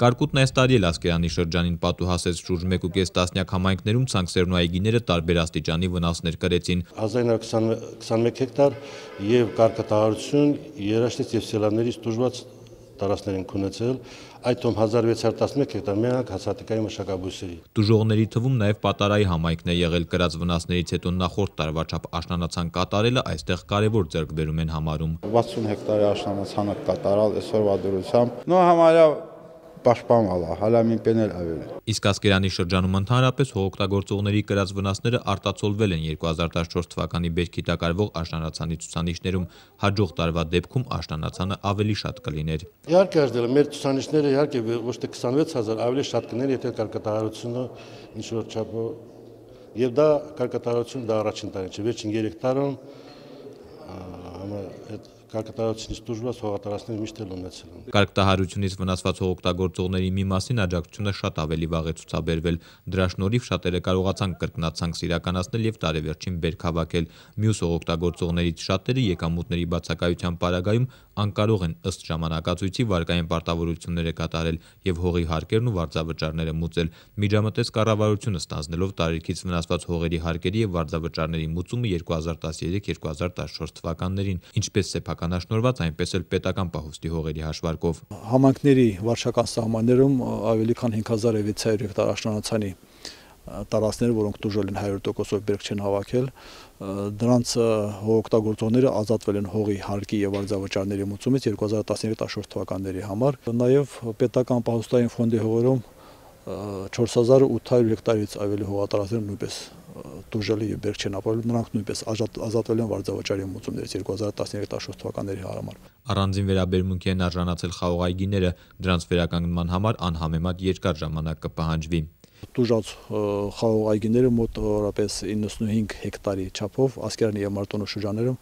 Կարկուտն այս տարի էլ ասկերանի շրջանին պատուհասեց շուրջ 1.5 տասնյակ համայնքներում ցանքսերն ու այգիները տարբեր աստիճանի վնասներ կրեցին։ 1921 հեկտար եւ կարկտահարություն երաշտից եւ սելավներից դժվարց տարածքներ են քունեցել, այդ թվում 1611 հեկտար միակ հացատիկայի մշակաբույսերի։ Դուժողների թվում նաև պատարայի համայնքն է եղել կրած վնասներից հետո նախորդ տարվա չափ աշնանացան կատարելը այստեղ կարևոր ձեռքբերում են համարում։ 60 հեկտարի աշնանացանը կատարալ այսօրվա դրությամբ։ Նո համարյա պաշտպանվալա, հալամինպեներ ավել։ Իսկ Ասկերանի շրջանում ընդհանրապես հողօգտագործողների կրած վնասները արտացոլվել են 2014 թվականի բերքի տակարվող աշնանացանի ցուցանիշներում։ Հաջող տարվա դեպքում աշնանացանը ավելի շատ կլիներ։ Իհարկե աշդել մեր ցուցանիշները իհարկե ոչ թե 26000 ավելի շատ կներ, եթե կարկտահարությունը ինչ որ չափով եւ դա կարկտահարությունը դա առաջին տարին չէ, վերջին 3 տարում համը այդ կարկտահարությունից դժվար հողատարածքներ միշտ էլ ունեցել են։ Կարկտահարությունից վնասված հողօգտագործողների մի մասին աջակցությունը շատ ավելի վաղ է ցուցաբերվել։ Դրա շնորհիվ շատերը կարողացան կրկնացանք իրականացնել եւ տարեվերջին բերք հավաքել։ Մյուս հողօգտագործողներից շատերը եկամուտների բացակայության պարագայում անկարող են ըստ ժամանակացույցի վարկային պարտավորությունները կատարել եւ հողի հարկերն ու վարձավճարները մուծել։ Միջամտես կառավարությունը ստանձնելով տարիքից վնասված հողերի հարկերի եւ վարձավճարների մուծումը 2013-2014 թվականներին, ինչպես սեփական ականաշնորված, այնպես էլ պետական պահոստի հողերի հաշվարկով։ Համանքների վարշական սահմաններում ավելի քան 5600 հեկտար աշնանացանի տարածքները, որոնք դուժել են 100%-ով բերք չեն հավաքել, դրանց հողօգտագործողները ազատվել են հողի հարկի եւ արձավճարների մուծումից 2013-14 թվականների համար։ Նաեւ պետական պահոստային ֆոնդի հողերում 4800 հեկտարից ավելի հողատարածքներ նույնպես դուժելի եւ բերք չեն ապրել, նրանք նույնպես ազատվել են վարձավճարի մուծումներից 2013-16 թվականների համար։ Առանձին վերաբերմունքի են արժանացել խաղողայգիները, դրանց վերականգնման համար անհամեմատ երկար ժամանակ կպահանջվի։ Տուժած խաղող այգիները մոտ որապես 95 հեկտարի չափով ասկերանի եւ մարտոնու շրջաներում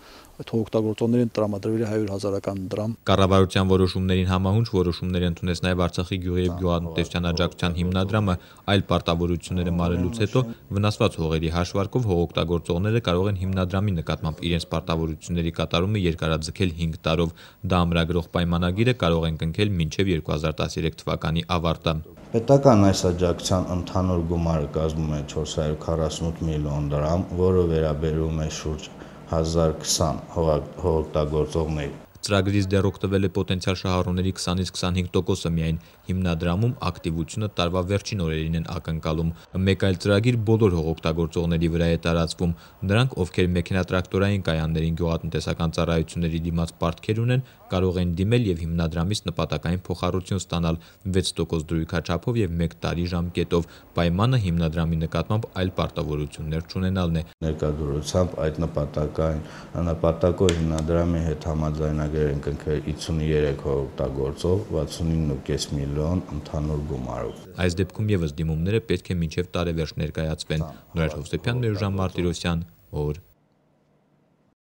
թողօգտագործողներին տրամադրվել է 100 հազարական դրամ։ Կառավարության որոշումներին համահունչ որոշումներ ընդունեց նաեւ Արցախի գյուղի եւ գյուղատնտեսության աջակցության հիմնադրամը, այլ պարտավորությունները մարելուց հետո վնասված հողերի հաշվարկով հողօգտագործողները կարող են հիմնադրամի նկատմամբ իրենց պարտավորությունների կատարումը երկարաձգել 5 տարով։ Դա ամրագրող պայմանագիրը կարող են կնքել մինչև 2013 թվականի ավարտը։ Պետական այս աջակցության ընդհանուր գումարը կազմում է 448 միլիոն դրամ, որը վերաբերում է շուրջ 1020 հողօգտագործողների։ Ծրագրից դեռ օգտվել է պոտենցիալ շահառուների 20-ից 25%-ը միայն։ Հիմնադրամում ակտիվությունը տարվա վերջին օրերին են ակնկալում։ Մեկ այլ ծրագիր բոլոր հողօգտագործողների վրա է տարածվում։ Նրանք, ովքեր մեքենատրակտորային կայաններին գյուղատնտեսական ծառայությունների դիմաց պարտքեր ունեն, կարող են դիմել եւ հիմնադրամից նպատակային փոխառություն ստանալ 6% դրույքաչափով եւ 1 տարի ժամկետով։ Պայմանը հիմնադրամի նկատմամբ այլ պարտավորություններ չունենալն է։ Ներկայությամբ այդ նպատակային նպատակով հիմնադրամի հետ համաձայնագրի հիմնադրել ենք ինքը 53 օգտագործով 69.5 միլիոն ընդհանուր գումարով։ Այս դեպքում եւս դիմումները պետք է մինչև տարեվերջ ներկայացվեն։ Նորայր Հովսեփյան, Մերժան Մարտիրոսյան, օր